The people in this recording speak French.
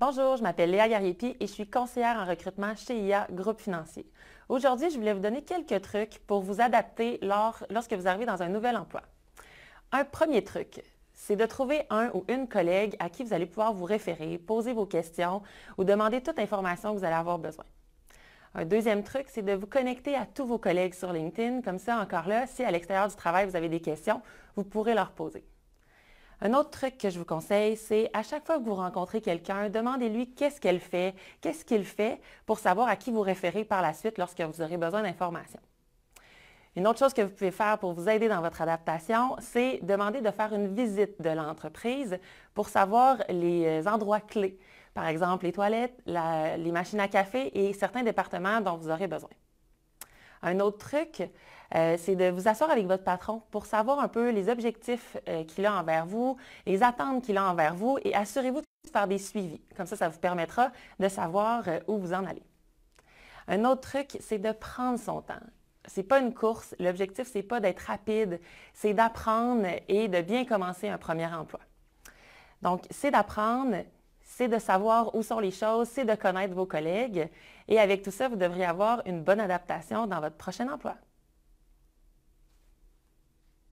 Bonjour, je m'appelle Léa Gariepi et je suis conseillère en recrutement chez IA Groupe Financier. Aujourd'hui, je voulais vous donner quelques trucs pour vous adapter lorsque vous arrivez dans un nouvel emploi. Un premier truc, c'est de trouver un ou une collègue à qui vous allez pouvoir vous référer, poser vos questions ou demander toute information que vous allez avoir besoin. Un deuxième truc, c'est de vous connecter à tous vos collègues sur LinkedIn. Comme ça, encore là, si à l'extérieur du travail, vous avez des questions, vous pourrez leur poser. Un autre truc que je vous conseille, c'est à chaque fois que vous rencontrez quelqu'un, demandez-lui qu'est-ce qu'elle fait, qu'est-ce qu'il fait pour savoir à qui vous référez par la suite lorsque vous aurez besoin d'informations. Une autre chose que vous pouvez faire pour vous aider dans votre adaptation, c'est demander de faire une visite de l'entreprise pour savoir les euh, endroits clés, par exemple les toilettes, les machines à café et certains départements dont vous aurez besoin. Un autre truc, euh, c'est de vous asseoir avec votre patron pour savoir un peu les objectifs euh, qu'il a envers vous, les attentes qu'il a envers vous et assurez-vous de faire des suivis. Comme ça, ça vous permettra de savoir euh, où vous en allez. Un autre truc, c'est de prendre son temps. Ce n'est pas une course. L'objectif, c'est pas d'être rapide, c'est d'apprendre et de bien commencer un premier emploi. Donc, c'est d'apprendre, c'est de savoir où sont les choses, c'est de connaître vos collègues. Et avec tout ça, vous devriez avoir une bonne adaptation dans votre prochain emploi.